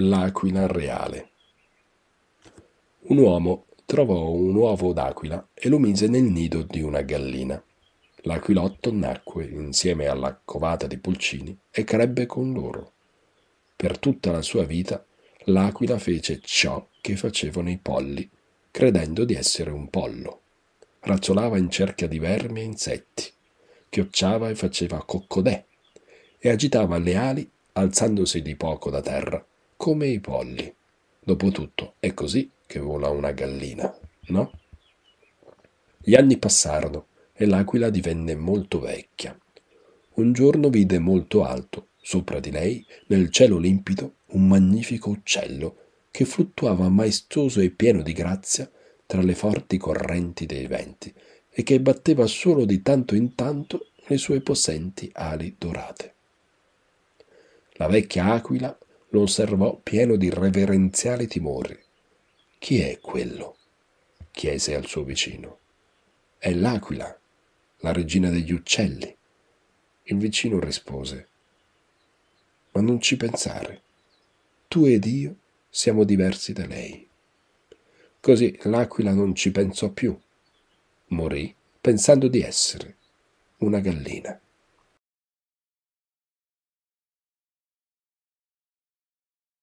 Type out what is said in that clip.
L'aquila reale. Un uomo trovò un uovo d'aquila e lo mise nel nido di una gallina. L'aquilotto nacque insieme alla covata di pulcini e crebbe con loro. Per tutta la sua vita l'aquila fece ciò che facevano i polli, credendo di essere un pollo. Razzolava in cerca di vermi e insetti, chiocciava e faceva coccodè, e agitava le ali alzandosi di poco da terra come i polli. Dopotutto è così che vola una gallina, no? Gli anni passarono e l'aquila divenne molto vecchia. Un giorno vide molto alto, sopra di lei, nel cielo limpido, un magnifico uccello che fluttuava maestoso e pieno di grazia tra le forti correnti dei venti e che batteva solo di tanto in tanto le sue possenti ali dorate. La vecchia aquila lo osservò pieno di reverenziale timore. Chi è quello? chiese al suo vicino. È l'aquila, la regina degli uccelli. Il vicino rispose. Ma non ci pensare. Tu ed io siamo diversi da lei. Così l'aquila non ci pensò più. Morì pensando di essere una gallina.